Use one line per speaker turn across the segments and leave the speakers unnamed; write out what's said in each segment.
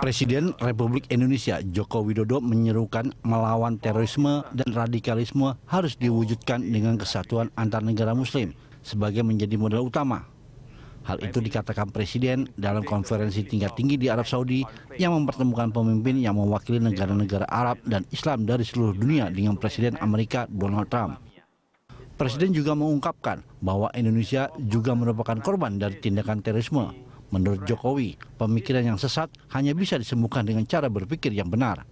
Presiden Republik Indonesia Joko Widodo menyerukan melawan terorisme dan radikalisme harus diwujudkan dengan kesatuan antar negara muslim sebagai menjadi modal utama. Hal itu dikatakan Presiden dalam konferensi tingkat tinggi di Arab Saudi yang mempertemukan pemimpin yang mewakili negara-negara Arab dan Islam dari seluruh dunia dengan Presiden Amerika Donald Trump. Presiden juga mengungkapkan bahwa Indonesia juga merupakan korban dari tindakan terorisme Menurut Jokowi, pemikiran yang sesat hanya bisa disembuhkan dengan cara berpikir yang benar.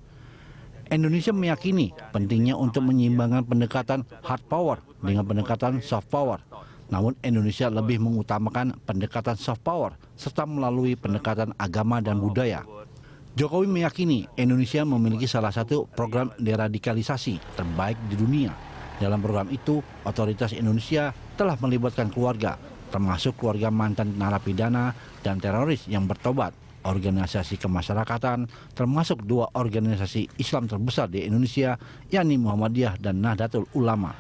Indonesia meyakini pentingnya untuk menyeimbangkan pendekatan hard power dengan pendekatan soft power. Namun Indonesia lebih mengutamakan pendekatan soft power serta melalui pendekatan agama dan budaya. Jokowi meyakini Indonesia memiliki salah satu program deradikalisasi terbaik di dunia. Dalam program itu, otoritas Indonesia telah melibatkan keluarga, termasuk keluarga mantan narapidana dan teroris yang bertobat, organisasi kemasyarakatan, termasuk dua organisasi Islam terbesar di Indonesia, yakni Muhammadiyah dan Nahdlatul Ulama.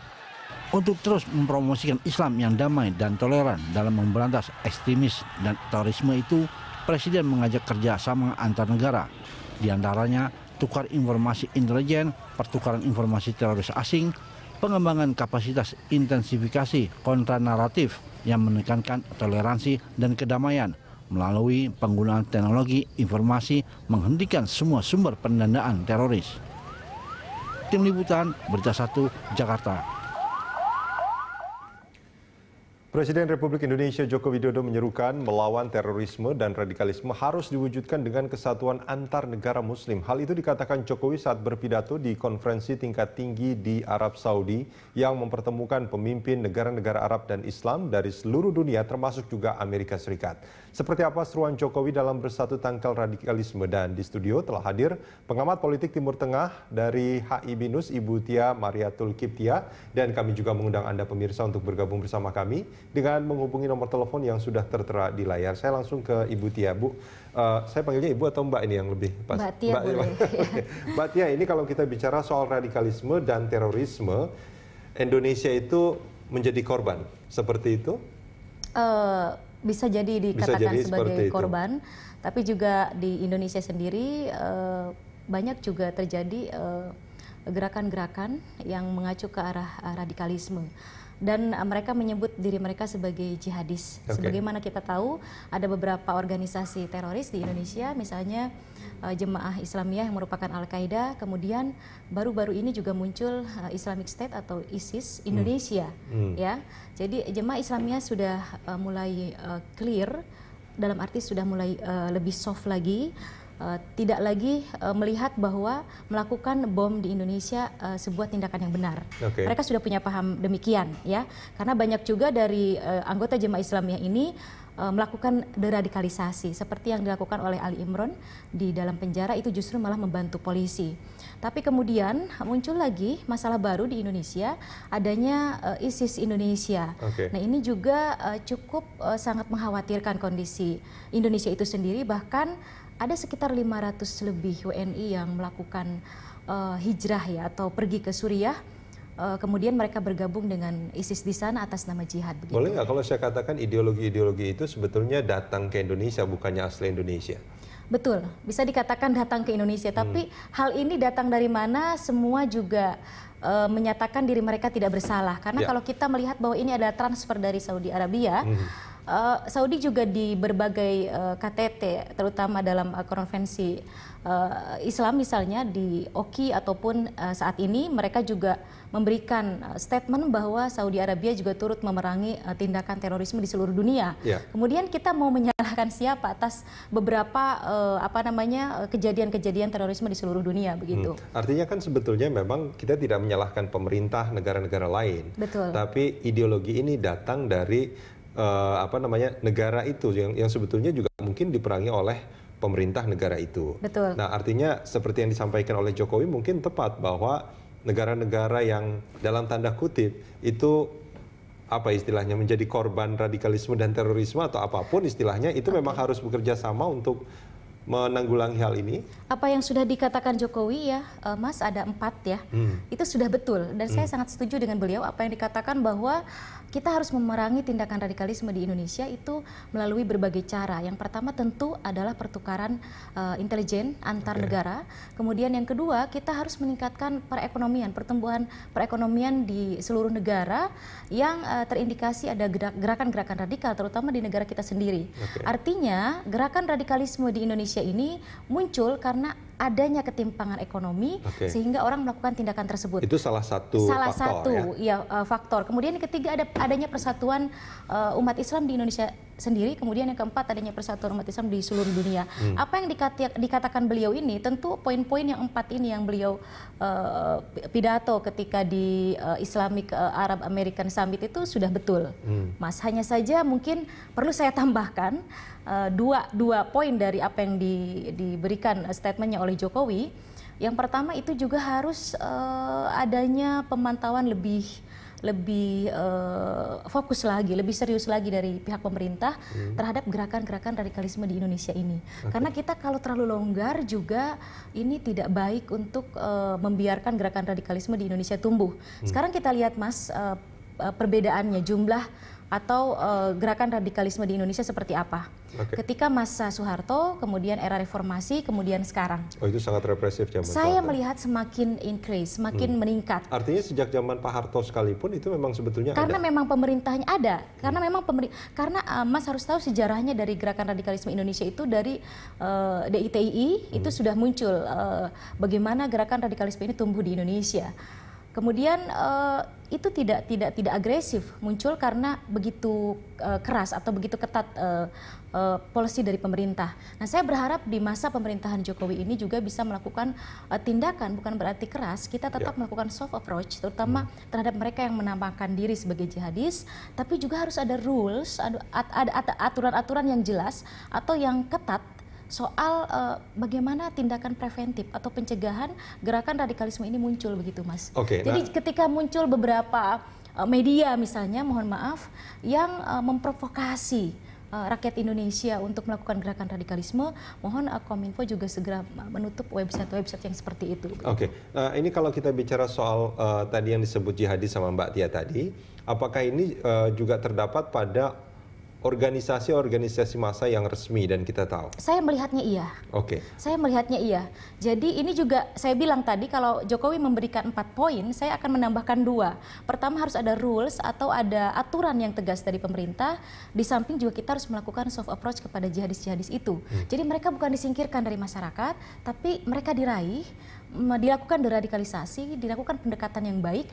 Untuk terus mempromosikan Islam yang damai dan toleran dalam memberantas ekstremis dan terorisme itu, Presiden mengajak kerjasama antar negara. Di antaranya, tukar informasi intelijen, pertukaran informasi teroris asing, pengembangan kapasitas intensifikasi kontra naratif, yang menekankan toleransi dan kedamaian melalui penggunaan teknologi informasi menghentikan semua sumber pendandaan teroris. Tim Liputan Berita 1 Jakarta
Presiden Republik Indonesia Joko Widodo menyerukan melawan terorisme dan radikalisme harus diwujudkan dengan kesatuan antar negara muslim. Hal itu dikatakan Jokowi saat berpidato di konferensi tingkat tinggi di Arab Saudi yang mempertemukan pemimpin negara-negara Arab dan Islam dari seluruh dunia termasuk juga Amerika Serikat. Seperti apa seruan Jokowi dalam bersatu tangkal radikalisme dan di studio telah hadir pengamat politik Timur Tengah dari HI Binus Ibu Tia Mariatul Kiptia dan kami juga mengundang Anda pemirsa untuk bergabung bersama kami dengan menghubungi nomor telepon yang sudah tertera di layar. Saya langsung ke Ibu Tia. Bu, uh, saya panggilnya Ibu atau Mbak ini yang lebih pas? Mbak Tia Mbak, boleh. okay. Mbak Tia, ini kalau kita bicara soal radikalisme dan terorisme, Indonesia itu menjadi korban. Seperti itu?
Uh, bisa jadi dikatakan bisa jadi sebagai korban, itu. tapi juga di Indonesia sendiri uh, banyak juga terjadi... Uh, gerakan-gerakan yang mengacu ke arah radikalisme dan eh, mereka menyebut diri mereka sebagai jihadis. Okay. Sebagaimana kita tahu ada beberapa organisasi teroris di Indonesia misalnya uh, Jemaah Islamiyah yang merupakan Al-Qaeda, kemudian baru-baru ini juga muncul uh, Islamic State atau ISIS hmm. Indonesia hmm. Hmm. ya. Jadi Jemaah Islamiyah sudah uh, mulai uh, clear dalam arti sudah mulai uh, lebih soft lagi Eh, tidak lagi uh, melihat bahwa melakukan bom di Indonesia uh, sebuah tindakan yang benar. Okay. Mereka sudah punya paham demikian ya. Karena banyak juga dari uh, anggota jemaah Islamiyah ini uh, melakukan deradikalisasi seperti yang dilakukan oleh Ali Imron di dalam penjara itu justru malah membantu polisi. Tapi kemudian muncul lagi masalah baru di Indonesia adanya uh, ISIS Indonesia. Okay. Nah, ini juga uh, cukup uh, sangat mengkhawatirkan kondisi Indonesia itu sendiri bahkan ada sekitar 500 lebih WNI yang melakukan uh, hijrah ya atau pergi ke Suriah eh, kemudian mereka bergabung dengan ISIS di sana atas nama jihad. Begitu. Boleh nggak
kalau saya katakan ideologi-ideologi itu sebetulnya datang ke Indonesia bukannya asli Indonesia?
Betul, bisa dikatakan datang ke Indonesia. Hmm. Tapi hal ini datang dari mana? Semua juga eh, menyatakan diri mereka tidak bersalah. Karena ya. kalau kita melihat bahwa ini adalah transfer dari Saudi Arabia. Hmm uh, Saudi juga di berbagai uh, eh, KTT, terutama dalam uh, konvensi uh, Islam misalnya di OKI ataupun uh, saat ini mereka juga memberikan uh, statement bahwa Saudi Arabia juga turut memerangi uh, tindakan terorisme di seluruh dunia. Yeah. Kemudian kita mau menyalahkan siapa atas beberapa uh, apa namanya kejadian-kejadian terorisme di seluruh dunia begitu.
Hmm. Artinya kan sebetulnya memang kita tidak menyalahkan pemerintah negara-negara lain. Betul. Tapi ideologi ini datang dari uh, apa namanya negara itu yang yang sebetulnya juga mungkin diperangi oleh pemerintah negara itu. Betul. Nah, artinya seperti yang disampaikan oleh Jokowi mungkin tepat bahwa negara-negara yang dalam tanda kutip itu apa istilahnya menjadi korban radikalisme dan terorisme atau apapun istilahnya itu okay. memang harus bekerja sama untuk menanggulangi hal ini?
Apa yang sudah dikatakan Jokowi ya, eh, Mas ada empat ya, hmm. itu sudah betul dan hmm. saya sangat setuju dengan beliau apa yang dikatakan bahwa kita harus memerangi tindakan radikalisme di Indonesia itu melalui berbagai cara. Yang pertama tentu adalah pertukaran uh, intelijen antar okay. negara. Kemudian yang kedua, kita harus meningkatkan perekonomian, pertumbuhan perekonomian di seluruh negara yang uh, terindikasi ada gerakan-gerakan radikal terutama di negara kita sendiri. Okay. Artinya, gerakan radikalisme di Indonesia ini muncul karena adanya ketimpangan ekonomi okay. sehingga orang melakukan tindakan tersebut. Itu
salah satu salah faktor, satu
ya, ya uh, faktor. Kemudian yang ketiga ada adanya persatuan uh, umat Islam di Indonesia sendiri, kemudian yang keempat adanya persatuan umat Islam di seluruh dunia. Hmm. Apa yang dikati, dikatakan beliau ini tentu poin-poin yang empat ini yang beliau uh, pidato ketika di uh, Islamic uh, Arab American Summit itu sudah betul. Hmm. Mas, hanya saja mungkin perlu saya tambahkan uh, dua dua poin dari apa yang di, diberikan statementnya oleh Jokowi. Yang pertama itu juga harus uh, adanya pemantauan lebih lebih uh, fokus lagi, lebih serius lagi dari pihak pemerintah hmm. terhadap gerakan-gerakan radikalisme di Indonesia ini. Okay. Karena kita kalau terlalu longgar juga ini tidak baik untuk uh, membiarkan gerakan radikalisme di Indonesia tumbuh. Hmm. Sekarang kita lihat Mas uh, perbedaannya jumlah atau uh, gerakan radikalisme di Indonesia seperti apa. Okay. Ketika masa Soeharto, kemudian era reformasi, kemudian sekarang.
Oh itu sangat represif zaman Saya
melihat semakin increase, semakin hmm. meningkat.
Artinya sejak zaman Pak Harto sekalipun itu memang sebetulnya karena ada.
memang pemerintahnya ada, karena hmm. memang pemerintah, karena uh, Mas harus tahu sejarahnya dari gerakan radikalisme Indonesia itu dari uh, eh, DITII hmm. itu sudah muncul uh, bagaimana gerakan radikalisme ini tumbuh di Indonesia. Kemudian uh, itu tidak tidak tidak agresif muncul karena begitu uh, keras atau begitu ketat uh, eh, uh, polisi dari pemerintah. Nah, saya berharap di masa pemerintahan Jokowi ini juga bisa melakukan uh, tindakan bukan berarti keras, kita tetap ya. melakukan soft approach terutama hmm. terhadap mereka yang menampakkan diri sebagai jihadis, tapi juga harus ada rules, ada aturan-aturan yang jelas atau yang ketat soal uh, bagaimana tindakan preventif atau pencegahan gerakan radikalisme ini muncul begitu Mas. Oke. Okay, nah Jadi nah, ketika muncul beberapa uh, media misalnya mohon maaf yang uh, memprovokasi rakyat Indonesia untuk melakukan gerakan radikalisme, mohon Kominfo juga segera menutup website-website yang seperti itu. Gitu. Oke,
okay. nah ini kalau kita bicara soal uh, tadi yang disebut jihadis sama Mbak Tia tadi, apakah ini uh, juga terdapat pada organisasi-organisasi massa yang resmi dan kita tahu?
Saya melihatnya iya. Oke. Okay. Saya melihatnya iya. Jadi ini juga saya bilang tadi kalau Jokowi memberikan empat poin, saya akan menambahkan dua. Pertama harus ada rules atau ada aturan yang tegas dari pemerintah. Di samping juga kita harus melakukan soft approach kepada jihadis-jihadis itu. Hmm. Jadi mereka bukan disingkirkan dari masyarakat, tapi mereka diraih, dilakukan deradikalisasi, dilakukan pendekatan yang baik,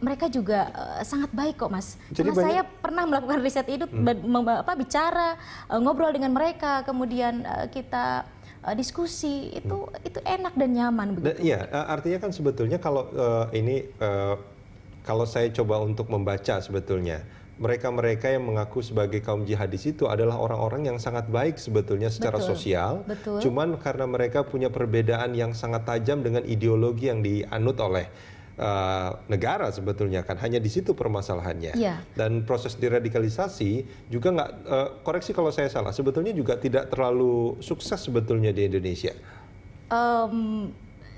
mereka juga uh, sangat baik kok mas. Jadi banyak... saya pernah melakukan riset itu, hmm. apa, bicara, uh, ngobrol dengan mereka, kemudian uh, kita uh, diskusi itu hmm. itu enak dan nyaman nah, iya,
artinya kan sebetulnya kalau uh, ini uh, kalau saya coba untuk membaca sebetulnya mereka-mereka yang mengaku sebagai kaum jihadis itu adalah orang-orang yang sangat baik sebetulnya secara betul, sosial. Betul. Cuman karena mereka punya perbedaan yang sangat tajam dengan ideologi yang dianut oleh uh, negara sebetulnya kan hanya di situ permasalahannya. Ya. Dan proses deradikalisasi juga nggak uh, koreksi kalau saya salah sebetulnya juga tidak terlalu sukses sebetulnya di Indonesia.
Um,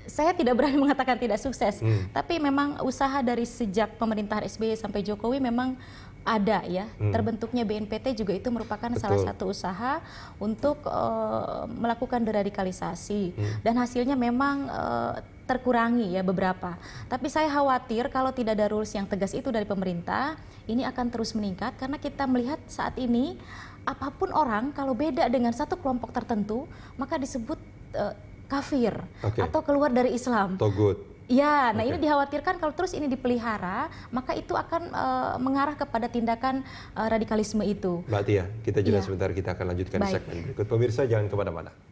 saya tidak berani mengatakan tidak sukses, hmm. tapi memang usaha dari sejak pemerintah SBY sampai Jokowi memang ada ya hmm. terbentuknya BNPT juga itu merupakan Betul. salah satu usaha untuk uh, melakukan deradikalisasi hmm. dan hasilnya memang uh, terkurangi ya beberapa. Tapi saya khawatir kalau tidak ada rules yang tegas itu dari pemerintah, ini akan terus meningkat karena kita melihat saat ini apapun orang kalau beda dengan satu kelompok tertentu maka disebut uh, kafir okay. atau keluar dari Islam. Togut Ya, nah ini dikhawatirkan kalau terus ini dipelihara, maka itu akan uh, mengarah kepada tindakan uh, radikalisme itu.
Mbak Tia, kita jelas ya. sebentar, kita akan lanjutkan Baik. di segmen berikut. Pemirsa jangan kemana-mana.